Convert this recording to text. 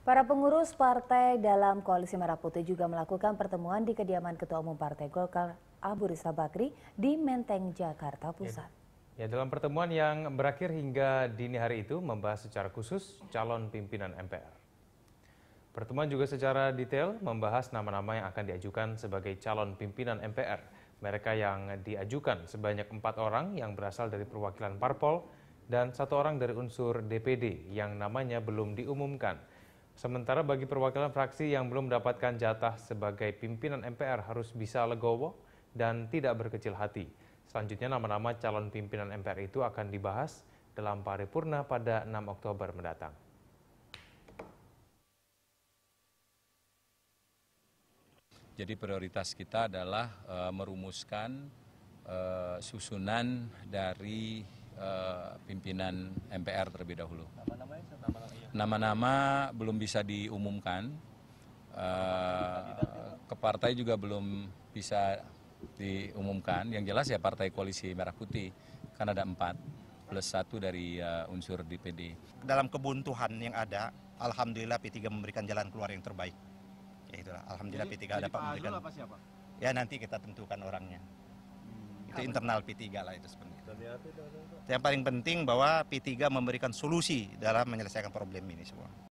Para pengurus partai dalam Koalisi Merah Putih juga melakukan pertemuan di kediaman Ketua Umum Partai Golkar Abu Risa Bakri di Menteng, Jakarta Pusat. Ya, ya, dalam pertemuan yang berakhir hingga dini hari itu membahas secara khusus calon pimpinan MPR. Pertemuan juga secara detail membahas nama-nama yang akan diajukan sebagai calon pimpinan MPR. Mereka yang diajukan sebanyak empat orang yang berasal dari perwakilan parpol dan satu orang dari unsur DPD yang namanya belum diumumkan. Sementara bagi perwakilan fraksi yang belum mendapatkan jatah sebagai pimpinan MPR harus bisa legowo dan tidak berkecil hati. Selanjutnya nama-nama calon pimpinan MPR itu akan dibahas dalam paripurna pada 6 Oktober mendatang. Jadi prioritas kita adalah e, merumuskan e, susunan dari e, pimpinan MPR terlebih dahulu nama-nama belum bisa diumumkan uh, ke partai juga belum bisa diumumkan yang jelas ya partai koalisi merah putih kan ada empat plus satu dari uh, unsur DPD dalam kebuntuhan yang ada alhamdulillah P3 memberikan jalan keluar yang terbaik ya itulah alhamdulillah jadi, P3 jadi dapat Pak memberikan apa siapa? ya nanti kita tentukan orangnya itu internal P3 lah itu sebenarnya. Yang paling penting bahwa P3 memberikan solusi dalam menyelesaikan problem ini semua.